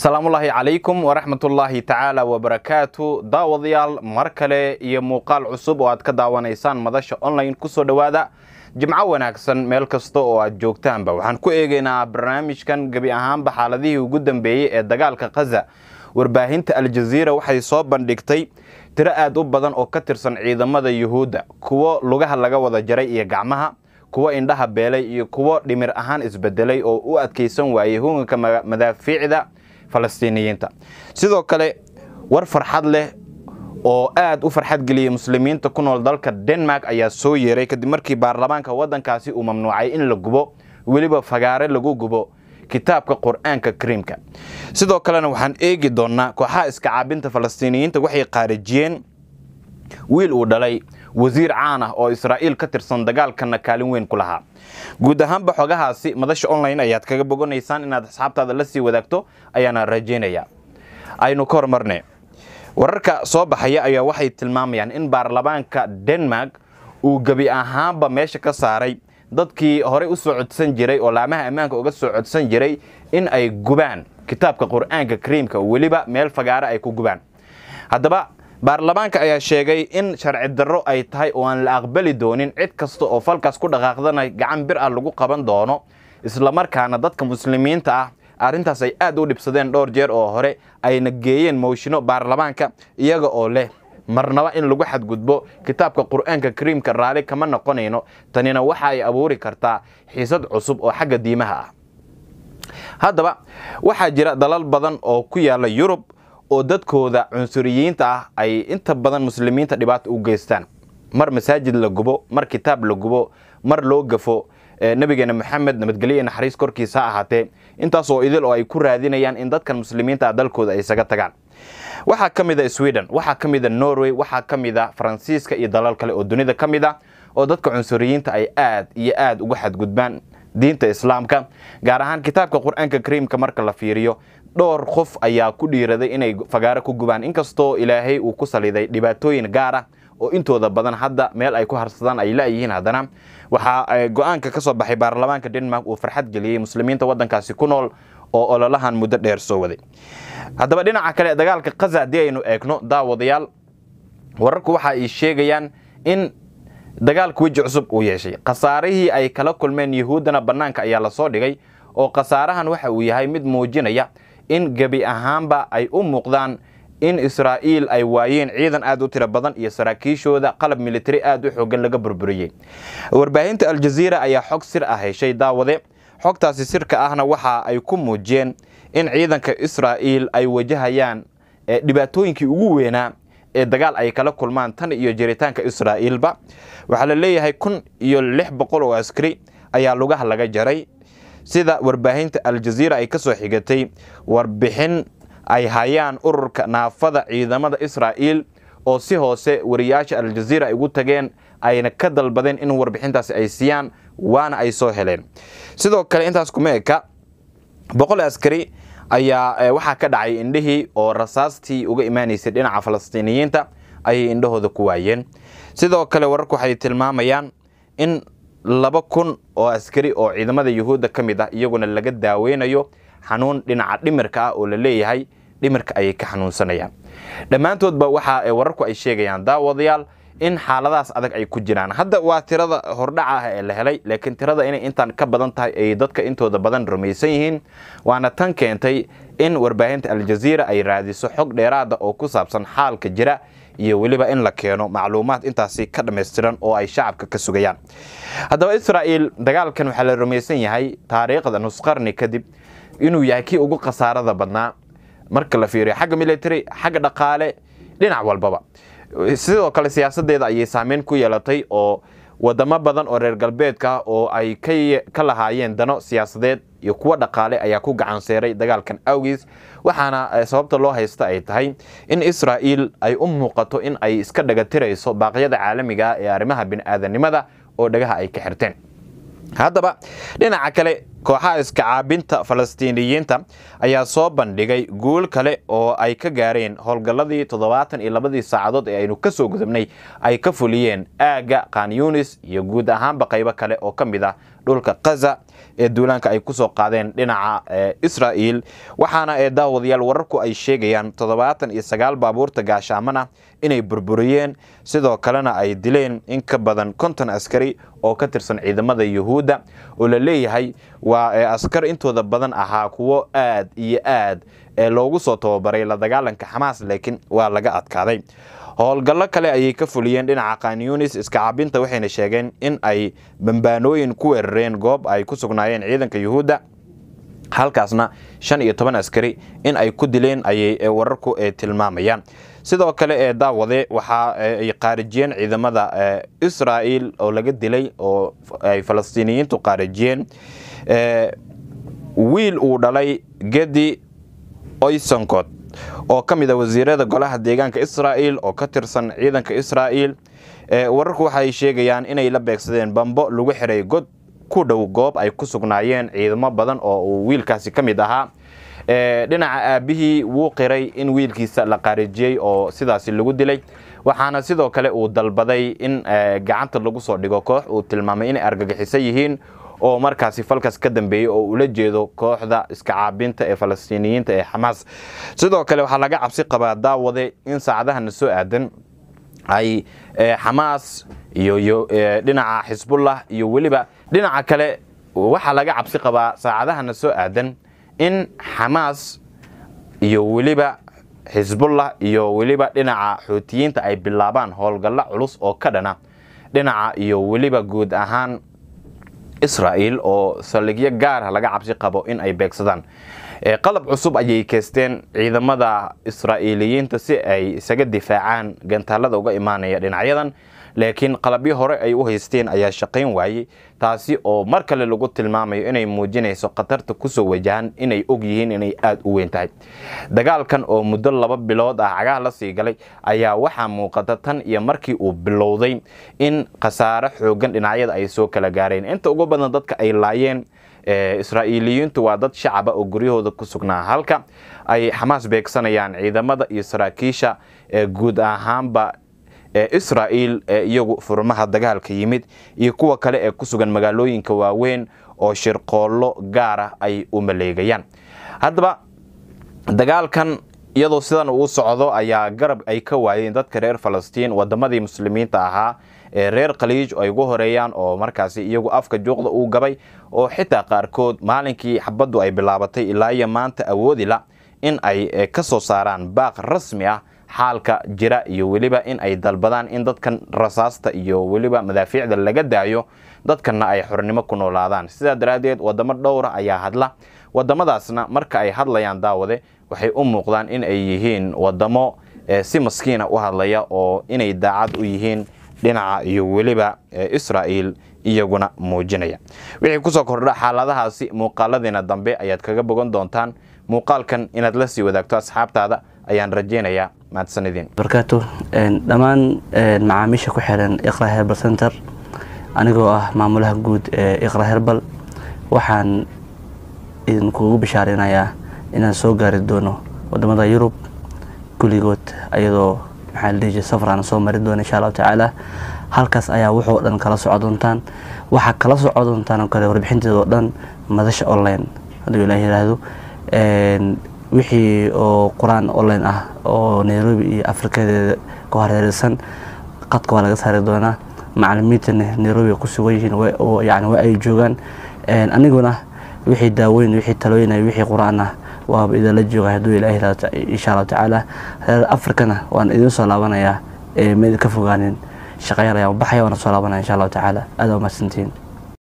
salaamullaahi calaykum waraxmatullaahi tacaala wabarakaatu daawadayaal mar kale iyo muuqaal cusub oo aad ka daawanaysaan madasha online ku soo dhowaada jimco wanaagsan meel kasta oo aad joogtaanba waxaan ku eegaynaa barnaamijkan gebi ahaanba xaaladihii ugu dambeeyey ee dagaalka khaza warbaahinta aljaziira waxay soo bandhigtay tiro aad u badan oo ka tirsan ciidamada yuhuudda kuwo lugaha laga wada jaray iyo gacmaha kuwo indhaha beelay iyo kuwo dhimir ahaan isbedelay oo u adkaysan waayey huganka madaafiicda falastiiniyiinta sidoo kale war farxad leh oo aad u farxad geliyey muslimiinta ku nool dalka denmark ayaa soo yeeray kadib markii baarlamaanka waddankaasi uu mamnuucay in la gubo weliba fagaare lagu gubo kitaabka qur-aanka kariimka sidoo kalena waxaan eegi doonnaa kooxaha iska caabinta falastiiniyiinta waxay khaarijiyeen wiil uu dhalay wasiir caan ah oo israa'iil ka tirsan dagaalkana kaalin weyn ku lahaa guud ahaanba xogahaasi madasha online ayaad kaga boganaysaan inaad asxaabtaada la sii wadaagto ayaana rajaynaya aynu ka hormarne wararka soo baxaya ayaa waxay tilmaamayaan in baarlamaanka denmark uu gebi ahaanba meesha ka saaray dadkii horey u soo codsan jiray oo laamaha ammaanka uga soo codsan jiray in ay gubaan kitaabka qur-aanka kariimka weliba meel fagaara ay ku gubaan haddaba baarlamaanka ayaa sheegay in sharci darro ay tahay oo aan la aqbali doonin cid kasta oo falkaas ku dhaqaaqdana gacan bir ah lagu qaban doono islamarkaana dadka muslimiinta ah arrintaas ay aad u dhibsadeen dhowr jeer oo hore ayna geeyeen mowshino baarlamaanka iyaga oo leh marnaba in lagu xadgudbo kitaabka qur'aanka kariimka raalli kama noqonayno tanina waxa ay abuuri kartaa xiisad cusub oo xagga diimaha ah haddaba waxaa jira dalal badan oo ku yaala yurub oo dadkooda cunsuriyiinta ah ay inta badan muslimiinta dhibaata u geystaan mar masaajid la gubo mar kitaab la gubo mar loo gafo nabigeena maxamed nabadgelyo naxariis korkiisa ha ahaatee intaasoo idil oo ay ku raadinayaan in dadkan muslimiinta ah dalkooda ay isaga tagaan waxaa ka mid a ah sweden waxaa ka mida norway waxaa ka mid ah a ah faransiiska iyo dalal kale oo dunida ka mid a oo dadka cunsuriyiinta ay aad iyo aad uga xadgudbaan diinta islaamka gaar ahaan kitaabka qur-aanka kariimka marka la fiiriyo dhowr qof ayaa ku dhiiraday inay fagaaro ku gubaan inkastoo ilaahay uu ku saliiday dhibaatooyin gaar ah oo intooda badan hadda meel ay ku harsadaan ay la-yihiin haddana waxaa eh, go-aanka ka soo baxay baarlamaanka denmark uu farxad geliyey muslimiinta waddankaasi ku nool oo ololahan muddo dheer soo waday haddaba dhinaca kale dagaalka khaza haddii aynu eegno daawadayaal wararku waxa ay sheegayaan in dagaalku weji cusub uu yeeshay khasaarihii ay kala kulmeen yuhuuddana bannaanka ayaa lasoo dhigay oo khasaarahan waxa uu yahay mid muujinaya in gebi ahaanba ay u muuqdaan in israa'iil ay waayeen ciidan aad u tiro badan iyo saraakiishooda qalab militari aad u xooggan laga burburiyey warbaahinta aljaziira ayaa xog sir ah heshay daawade xogtaasi sirka ahna waxa ay ku muujiyeen in ciidanka israa'iil ay wajahayaan dhibaatooyinkii ugu weynaa ee dagaal ay kala kulmaan tan iyo jiritaanka israa'iilba waxaa la leeyahay kun iyo lix boqol oo askari ayaa lugaha laga jaray sida warbaahinta aljaziira ay ka soo xigatay warbixin ay hayaan ururka naafada ciidamada israa'iil oo si hoose wariyaasha aljaziira ay ugu tageen ayna ka dalbadeen in warbixintaasi ay siiyaan waana ay soo heleen sidoo kale intaas kuma eka boqol askari ayaa eh, waxaa ka dhacay indhihii oo rasaastii uga imaanaysay dhinaca falastiiniyiinta ayay indhahooda ku waayeen sidoo kale wararku waxay tilmaamayaan in laba kun oo askari oo ciidamada yuhuudda ka mid ah iyaguna laga daaweynayo xanuun dhinaca dhimirka ah oo la leeyahay dhimirka ayay ka xanuunsanayaan dhammaantoodba waxa wararku ay sheegayaan daawadayaal in xaaladahaas adag ay ku jiraan hadda waa tirada hordhaca ah ee la helay laakiin tirada inay intaan ka badan tahay ay dadka intooda badan rumaysan yihiin waana tan keentay in warbaahinta aljaziira ay raadiso xog dheeraada ah oo ku saabsan xaalka jira iyo weliba in la keeno macluumaad intaasi ka dhammaystiran oo ay shacabka ka sugayaan haddaba israa'iil dagaalkan waxaa la rumaysan yahay taariikhda nusqarni kadib inuu yahay kii ugu khasaarada badnaa marka la fiiriyo xagga military xagga dhaqaale dhinac walbaba sidoo kale siyaasadeeda ayay saameyn ku yeelatay oo wadamo badan oo reer galbeedka oo ay ka lahaayeen dano siyaasadeed iyo kuwo dhaqaale ayaa ku gacanseeray dagaalkan awgiis waxaana eh, sababta loo haysta ay tahay in israa'iil ay u muuqato in ay iska dhagatirayso baaqyada caalamiga ah ee arrimaha bini bini'aadanimada oo dhagaha ay ka xirteen haddaba dhinaca kale kooxaha iskacaabinta falastiiniyiinta ayaa soo bandhigay guul kale oo ay ka gaareen howlgalladii toddobaatan iyo labadii saacadood ee aynu ka soo gudubnay ay ka fuliyeen aagga kanyunis iyo guud ahaanba qaybo kale oo ka mid ah dhulka khaza ee duulaanka ay ku soo qaadeen dhinaca eh, israa'iil waxaana ee eh, daawadayaal wararku ay sheegayaan toddobaatan iyo sagaal baabuurta gaashaamanah inay burburiyeen sidoo kalena ay dileen in ka badan konton askari oo ka tirsan ciidamada yuhuudda oo la leeyahay waa ee askar intooda badan ahaa kuwo aad iyo aad ee loogu soo tababaray la dagaalanka xamaas laakiin waa laga adkaaday howlgallo kale ayay ka fuliyeen dhinaca kanyunis iska cabinta waxayna sheegeen in ay bambaanooyin ku weerareen goob ay ku sugnaayeen ciidanka yuhuudda halkaasna shan iyo toban askari in ay ku dileen ayay eh, wararku eh, tilmaamayaan sidoo kale ee eh, daawade waxa ay qaarijiyeen ciidamada israa'il oo laga dilay oo ay falastiiniyiintu qaarijiyeen wiil uu dhalay gedi oysonkot oo ka mid a ah wasiirada golaha deegaanka israa'il oo ka tirsan ciidanka israa'iil wararku waxay sheegayaan inay la beegsadeen bambo lagu xiray god ku dhow goob ay ku sugnaayeen ciidamo badan oo uu wiilkaasi ka mid ahaa eh, dhinaca aabbihii wuu qiray in wiilkiisa la qaarijiyey oo sidaasi lagu dilay waxaana sidoo kale uu dalbaday in eh, gacanta lagu soo dhigo koox uu tilmaamay inay argagixiso yihiin oo markaasi falkas ka dambeeyey oo ula jeedo kooxda iska caabinta ee falastiiniyiinta ee xamaas sidoo kale waxaa laga cabsi qabaa daawade in saacadahan soo aadan ay xamaas eh, iyo eh, dhinaca xisbullah iyo weliba dhinaca kale waxaa laga cabsi qabaa saacadahana soo aadan in xamaas iyo weliba xisbullah iyo weliba dhinaca xuutiyiinta ay bilaabaan howlgallo culus oo ka dhana dhinaca iyo weliba guud ahaan israa'iil oo saldhigyo gaarah laga cabsi qabo in ay beegsadaan Eh, qalab cusub ayay keysteen ciidamada israa'iiliyiinta si ay isaga difaacaan gantaalada uga imaanaya dhinacyadan laakiin qalabyo hore ay u haysteen ayaa shaqayn waayey taasi oo mar kale lagu tilmaamayo inay muujinayso khatarta kusoo wajahan inay og yihiin inay aada u weyn tahay dagaalkan oo muddo laba bilood ah cagaha la sii galay ayaa waxaa muuqata tan iyo markii uu bilowday in khasaare xoogan dhinacyada ay soo kala gaareen inta ugu badan dadka ay laayeen israa'iiliyiintu waa dad shacaba oo guryahooda ku sugnaa halka ay xamaas beegsanayaan ciidamada iyo saraakiisha ee guud ahaanba ee israa'iil iyagu furmaha dagaalka yimid iyo kuwa kale ee ku sugan magaalooyinka waaweyn oo shirqoollo gaar ah ay u maleegayaan haddaba dagaalkan iyadoo sidan uu socdo ayaa garab ay ka waayeen dadka reer falastiin wadamadii muslimiinta ahaa ee reer khaliij ay ugu horeeyaan oo markaasi iyagu afka juuqda uu gabay oo xitaa qaarkood maalinkii xabaddu ay bilaabatay ilaa iyo maanta awoodila in ay ka soo saaraan baaq rasmi ah xaalka jira iyo weliba in ay dalbadaan in dadkan rasaasta iyo weliba madaafiicda laga daayo dadkanna ay xornimo ku noolaadaan sidaa daraaddeed waddamo dhowra ah ayaa hadla waddamadaasna marka ay hadlayaan daawade waxay u muuqdaan in ay yihiin waddamo si maskiina ah u hadlaya oo inay daacad u yihiin dhinaca iyo weliba israa'iil iyaguna muujinaya wixii kusoo kordha xaaladahaasi muuqaaladiina dambe ayaad kaga bogan doontaan muuqaalkan inaad la sii wadaagto asxaabtaada ayaan rajaynayaa mahadsanidinbarkaatu dhammaan macaamiisha ku xiran iqra herbal center anigoo ah maamulaha guud ee iqra herbal waxaan idinkuugu bishaareynayaa inaan soo gaari doono wadamada yurub gulligood ayadoo maxaa la dhihi jira safaraan soo mari doona insha allahu tacaala halkaas ayaa wuxoo dhan kala soco waxaa kala soco oo kale warbixinteeda oo dhan madasha online hadduu ilaah yiraahdo wixii oo qur-aan online ah oo nairobi iyo afrikadeeda ka horheereysan qadka waa laga saari doonaa macalimiintana nairobi ku sugan yihiin yani waa ay joogaan aniguna wixii daaweyn wixii talooyin wixii qur-aan ah waaba hab idinla jooga hadduu ilaahay insha allahu tacaala afrikana waan idiin soo laabanayaa ee meed ka fogaanin shaqayaal ayaan baxaya waana soo laabanaya insha allahu tacaala aada waa mahadsantihiin